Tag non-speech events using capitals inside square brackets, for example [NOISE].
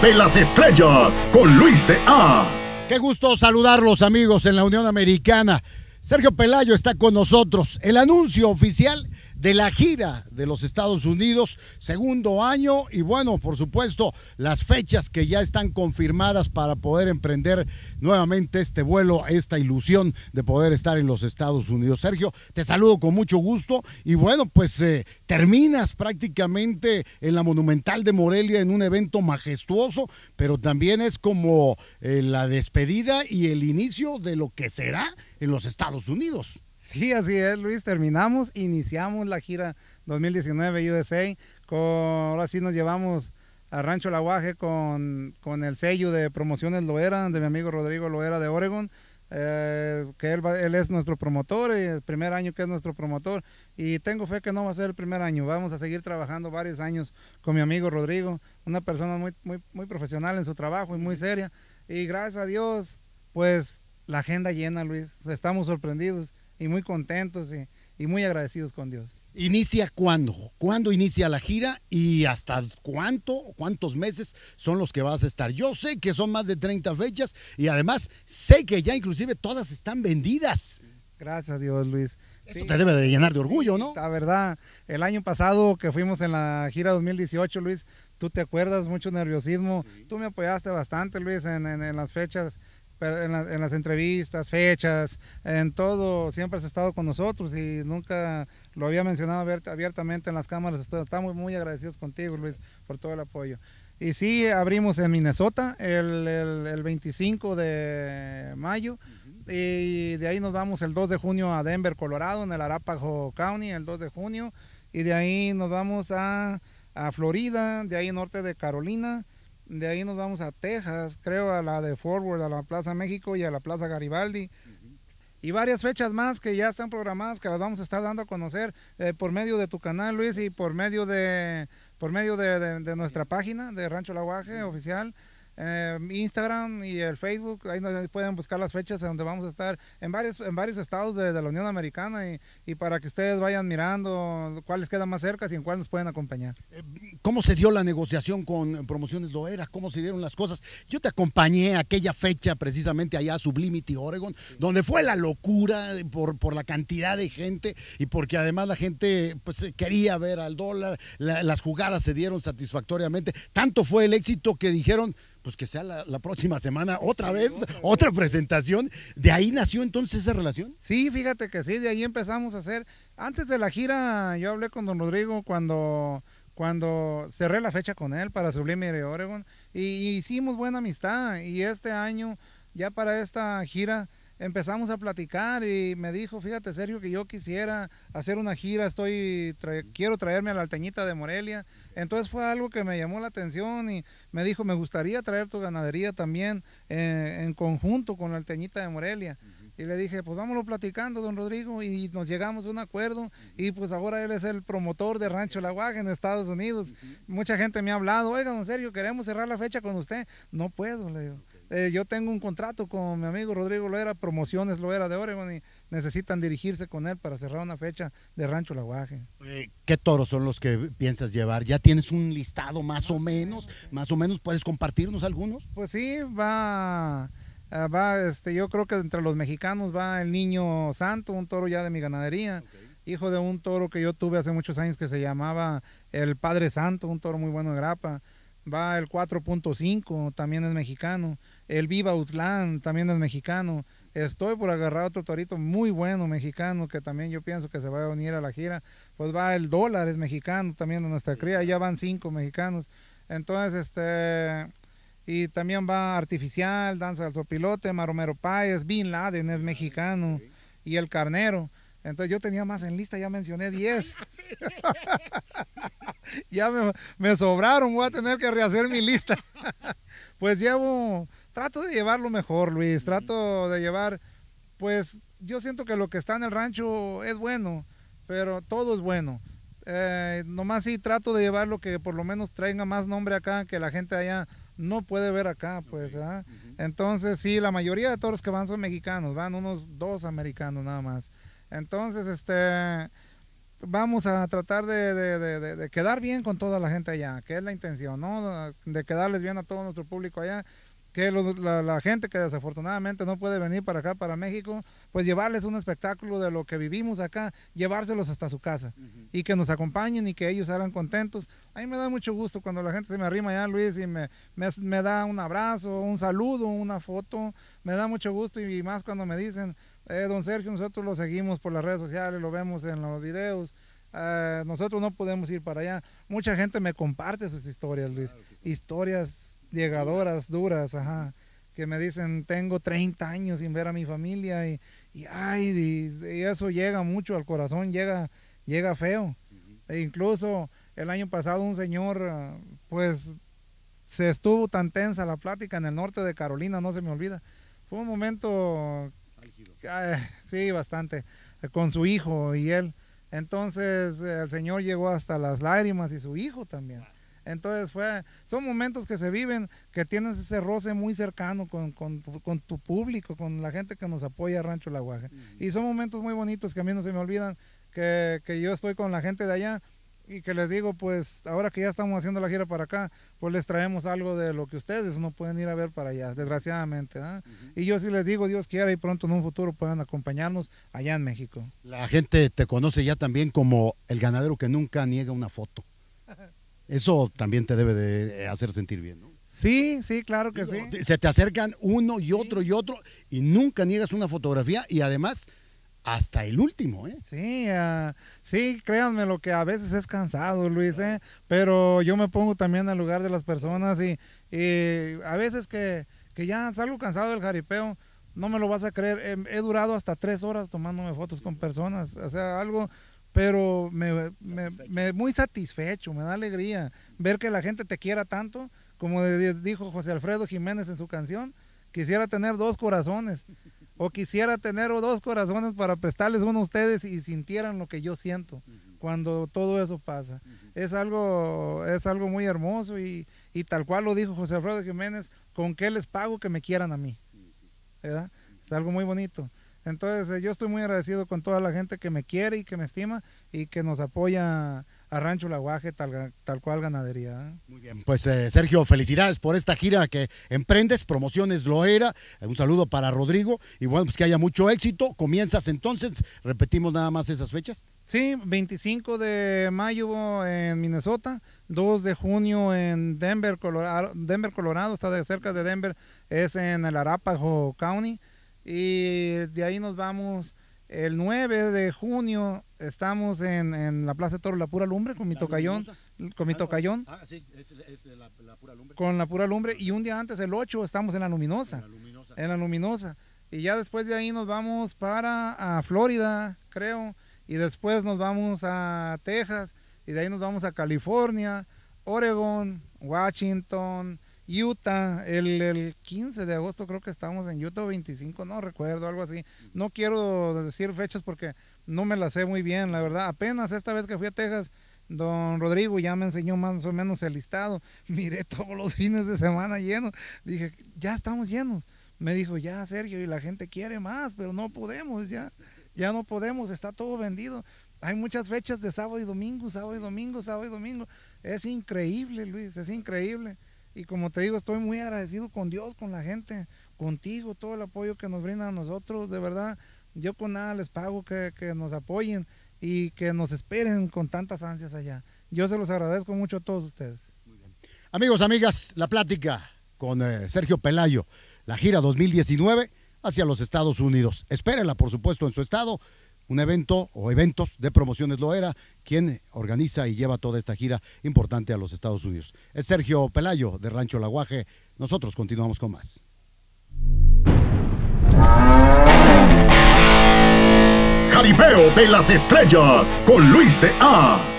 de las Estrellas con Luis de A. Qué gusto saludarlos amigos en la Unión Americana. Sergio Pelayo está con nosotros. El anuncio oficial de la gira de los Estados Unidos, segundo año y bueno, por supuesto, las fechas que ya están confirmadas para poder emprender nuevamente este vuelo, esta ilusión de poder estar en los Estados Unidos. Sergio, te saludo con mucho gusto y bueno, pues eh, terminas prácticamente en la Monumental de Morelia en un evento majestuoso, pero también es como eh, la despedida y el inicio de lo que será en los Estados Unidos. Sí, así es, Luis. Terminamos, iniciamos la gira 2019 USA. Con, ahora sí nos llevamos a Rancho Laguaje con, con el sello de promociones Loera, de mi amigo Rodrigo Loera de Oregon. Eh, que él, él, es nuestro promotor, eh, el primer año que es nuestro promotor, y tengo fe que no va a ser el primer año, vamos a seguir trabajando varios años con mi amigo Rodrigo, una persona muy, muy, muy profesional en su trabajo y muy seria, y gracias a Dios, pues la agenda llena, Luis, estamos sorprendidos, y muy contentos y, muy agradecidos con Dios. ¿Inicia cuándo? ¿Cuándo inicia la gira? ¿Y hasta cuánto, cuántos meses son los que vas a estar? Yo sé que son más de 30 fechas y además sé que ya inclusive todas están vendidas. Gracias a Dios, Luis. Eso te debe de llenar de orgullo, ¿no? La verdad, el año pasado que fuimos en la gira 2018, Luis, tú te acuerdas, mucho nerviosismo. Tú me apoyaste bastante, Luis, en, en las fechas en, las entrevistas, fechas, en todo, siempre has estado con nosotros y nunca lo había mencionado abiertamente en las cámaras. Estamos muy agradecidos contigo, Luis, por todo el apoyo. Y sí, abrimos en Minnesota el, el, el 25 de mayo y de ahí nos vamos el 2 de junio a Denver, Colorado, en el Arapaho County, el 2 de junio, y de ahí nos vamos a, a Florida, de ahí norte de Carolina, de ahí nos vamos a Texas, creo, a la de Forward, a la Plaza México y a la Plaza Garibaldi. Y varias fechas más que ya están programadas, que las vamos a estar dando a conocer eh, por medio de tu canal, Luis, y por medio de, por medio de, nuestra página de Rancho Laguaje Oficial. Em, Instagram y el Facebook. Ahí nos pueden buscar las fechas en donde vamos a estar en varios, en varios estados de, la Unión Americana y, para que ustedes vayan mirando cuáles quedan más cerca y en cuáles nos pueden acompañar. Em, ¿Cómo se dio la negociación con Promociones Loera? ¿Cómo se dieron las cosas? Yo te acompañé a aquella fecha precisamente allá a Sublimity, Oregon, donde fue la locura por, por la cantidad de gente y porque además la gente pues, eh, quería ver al dólar, las jugadas se dieron satisfactoriamente. Tanto fue el éxito que dijeron, pues que sea la, próxima semana otra vez, otra presentación. ¿De ahí nació entonces esa relación? Sí, fíjate que sí, de ahí empezamos a hacer. Antes de la gira, yo hablé con don Rodrigo cuando, cuando cerré la fecha con él para Sublime Oregon y, y hicimos buena amistad. Y este año, ya para esta gira, empezamos a platicar y me dijo, fíjate Sergio, que yo quisiera hacer una gira, estoy quiero traerme a la Alteñita de Morelia. Entonces fue algo que me llamó la atención y me dijo, me gustaría traer tu ganadería también eh, en conjunto con la Alteñita de Morelia. Y le dije, pues vámonos platicando, don Rodrigo, y nos llegamos a un acuerdo. Y pues ahora él es el promotor de Rancho La Guaja en Estados Unidos. Mucha gente me ha hablado, oiga, don Sergio, queremos cerrar la fecha con usted. No puedo, le digo eh, yo tengo un contrato con mi amigo Rodrigo Loera, Promociones Loera de Oregon, y necesitan dirigirse con él para cerrar una fecha de Rancho Laguaje. Eh, ¿Qué toros son los que piensas llevar? ¿Ya tienes un listado más o menos? ¿Más o menos puedes compartirnos algunos? Pues sí, va, ah, va este, yo creo que entre los mexicanos va el Niño Santo, un toro ya de mi ganadería. hijo de un toro que yo tuve hace muchos años que se llamaba el Padre Santo, un toro muy bueno de grapa va el 4.5, también es mexicano, el Viva Utlán también es mexicano, estoy por agarrar otro torito muy bueno mexicano que también yo pienso que se va a unir a la gira, pues va el dólar es mexicano también de nuestra cría, ya van cinco mexicanos, entonces este... Y también va Artificial, Danza del Sopilote, Maromero Páez, Bin Laden es mexicano y El Carnero. Entonces yo tenía más en lista, ya mencioné 10. ya [LAUGHS] me, sobraron, voy a tener que rehacer mi lista. [LAUGHS] pues llevo, trato de llevarlo mejor, Luis, trato de llevar, pues yo siento que lo que está en el rancho es bueno, pero todo es bueno. Eh, nomás sí trato de llevar lo que por lo menos traiga más nombre acá que la gente allá no puede ver acá, pues. ¿ah? Entonces sí, la mayoría de todos los que van son mexicanos, van unos dos americanos nada más. Entonces, este, vamos a tratar de, quedar bien con toda la gente allá, que es la intención, ¿no? De quedarles bien a todo nuestro público allá, que la, gente que desafortunadamente no puede venir para acá, para México, pues llevarles un espectáculo de lo que vivimos acá, llevárselos hasta su casa y que nos acompañen y que ellos salgan contentos. A mí me da mucho gusto cuando la gente se me arrima allá, Luis, y me da un abrazo, un saludo, una foto, me da mucho gusto y más cuando me dicen eh, don Sergio, nosotros lo seguimos por las redes sociales, lo vemos en los videos. Eh, nosotros no podemos ir para allá. Mucha gente me comparte sus historias, Luis. Historias llegadoras, duras, ajá. Que me dicen, tengo 30 años sin ver a mi familia y, eso llega mucho al corazón, llega, llega feo. E incluso el año pasado un señor, pues, se estuvo tan tensa la plática en el norte de Carolina, no se me olvida. Fue un momento sí, bastante, eh, con su hijo y él. Entonces eh, el Señor llegó hasta las lágrimas y su hijo también. Entonces fue, son momentos que se viven, que tienes ese roce muy cercano con, con, tu público, con la gente que nos apoya Rancho La Guaja. Mm. Y son momentos muy bonitos que a mí no se me olvidan, que, que yo estoy con la gente de allá y que les digo, pues ahora que ya estamos haciendo la gira para acá, pues les traemos algo de lo que ustedes no pueden ir a ver para allá, desgraciadamente. ¿ah? Y yo sí les digo, Dios quiera y pronto en un futuro puedan acompañarnos allá en México. La gente te conoce ya también como el ganadero que nunca niega una foto. [LAUGHS] Eso también te debe de eh, hacer sentir bien, ¿no? Sí, sí, claro que sí. Se te acercan uno y otro y otro y nunca niegas una fotografía y además hasta el último, ¿eh? Sí, ah, sí, créanme lo que a veces es cansado, Luis, ¿eh? Pero yo me pongo también al lugar de las personas y, a veces que, que, ya salgo cansado del jaripeo, no me lo vas a creer, em, he, durado hasta tres horas tomándome fotos con personas, o sea, algo, pero me, me, me, muy satisfecho, me da alegría ver que la gente te quiera tanto, como dijo José Alfredo Jiménez en su canción, quisiera tener dos corazones o quisiera tener dos corazones para prestarles uno a ustedes y sintieran lo que yo siento cuando todo eso pasa. Es algo es algo muy hermoso y, tal cual lo dijo José Alfredo Jiménez, con qué les pago que me quieran a mí. Es algo muy bonito. Entonces eh, yo estoy muy agradecido con toda la gente que me quiere y que me estima y que nos apoya Arrancho Rancho La tal, cual ganadería. ¿eh? Muy bien, pues eh, Sergio, felicidades por esta gira que emprendes, promociones lo era. Eh, un saludo para Rodrigo y bueno, pues que haya mucho éxito. Comienzas entonces, repetimos nada más esas fechas. Sí, 25 de mayo en Minnesota, 2 de junio en Denver, Colorado, Denver, Colorado está de cerca de Denver, es en el Arapaho County. Y de ahí nos vamos el 9 de junio Estamos en, la Plaza de Toro La Pura Lumbre con mi tocayón. Con mi ah, tocayón. Ah, sí, es, la, Pura Lumbre. Con La Pura Lumbre. Y un día antes, el 8, estamos en La Luminosa. En La Luminosa. En La Luminosa. Y ya después de ahí nos vamos para a Florida, creo. Y después nos vamos a Texas. Y de ahí nos vamos a California, Oregon, Washington, Utah, el, el, 15 de agosto creo que estamos en Utah, 25, no recuerdo, algo así. No quiero decir fechas porque no me la sé muy bien, la verdad. Apenas esta vez que fui a Texas, don Rodrigo ya me enseñó más o menos el listado. [LAUGHS] Miré todos los fines de semana llenos. Dije, ya estamos llenos. Me dijo, ya Sergio, y la gente quiere más, pero no podemos, ya, ya no podemos, está todo vendido. Hay muchas fechas de sábado y domingo, sábado y domingo, sábado y domingo. Es increíble, Luis, es increíble. Y como te digo, estoy muy agradecido con Dios, con la gente, contigo, todo el apoyo que nos brinda a nosotros, de verdad yo con pues, nada les pago que, nos apoyen y que nos esperen con tantas ansias allá. Yo se los agradezco mucho a todos ustedes. Amigos, amigas, la plática con eh, Sergio Pelayo, la gira 2019 hacia los Estados Unidos. Espérenla, por supuesto, en su estado. Un evento o eventos de promociones lo era quien organiza y lleva toda esta gira importante a los Estados Unidos. Es Sergio Pelayo de Rancho Laguaje. Nosotros continuamos con más. Caribeo de las Estrellas con Luis de A.